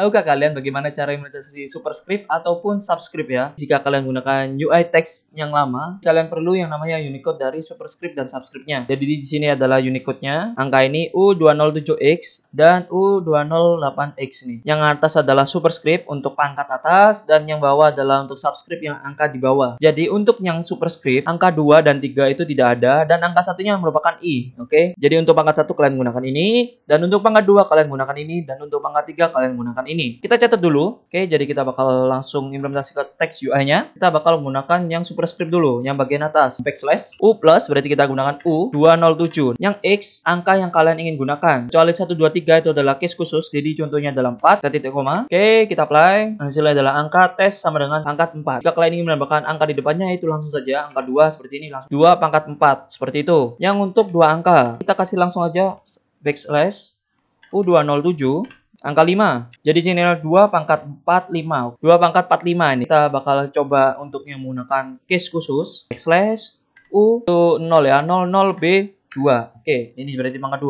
Tahukah kalian bagaimana cara implementasi superscript ataupun subscript ya? Jika kalian menggunakan UI text yang lama, kalian perlu yang namanya Unicode dari superscript dan subscriptnya. Jadi di sini adalah Unicode-nya. Angka ini U207X dan U208X nih. Yang atas adalah superscript untuk pangkat atas dan yang bawah adalah untuk subscript yang angka di bawah. Jadi untuk yang superscript, angka 2 dan 3 itu tidak ada dan angka satunya merupakan I, oke? Okay? Jadi untuk pangkat satu kalian gunakan ini dan untuk pangkat dua kalian gunakan ini dan untuk pangkat tiga kalian gunakan ini. Kita catat dulu, oke? Jadi kita bakal langsung implementasi ke teks UI-nya. Kita bakal menggunakan yang superscript dulu, yang bagian atas backslash u plus berarti kita gunakan u 207. Yang x angka yang kalian ingin gunakan. Kecuali 123 itu adalah case khusus, jadi contohnya adalah 4 titik koma. Oke, kita apply. Hasilnya adalah angka tes sama dengan angka 4. Jika kalian ingin menambahkan angka di depannya itu langsung saja angka 2 seperti ini langsung 2 pangkat 4 seperti itu. Yang untuk dua angka kita kasih langsung aja backslash U207 Angka 5. Jadi sini 2 pangkat 4, 5. 2 pangkat 4, 5 ini. Kita bakal coba untuk yang menggunakan case khusus. Slash U itu 0 ya. 0, 0, B, 2. Oke, ini berarti pangkat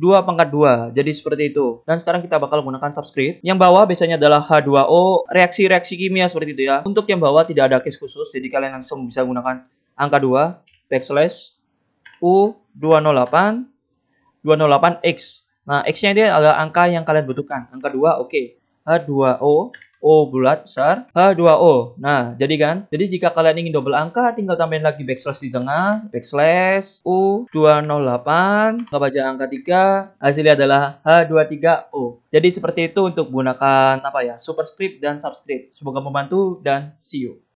2. 2 pangkat 2. Jadi seperti itu. Dan sekarang kita bakal gunakan subscript. Yang bawah biasanya adalah H2O, reaksi-reaksi kimia seperti itu ya. Untuk yang bawah tidak ada case khusus, jadi kalian langsung bisa gunakan angka 2, backslash U208, 208X. Nah, X-nya ini adalah angka yang kalian butuhkan. Angka 2, oke. Okay. H2O, O bulat besar, H2O. Nah, jadi kan? Jadi jika kalian ingin double angka, tinggal tambahin lagi backslash di tengah, backslash U208, baca angka 3, hasilnya adalah H23O. Jadi seperti itu untuk menggunakan apa ya, superscript dan subscript. Semoga membantu dan see you.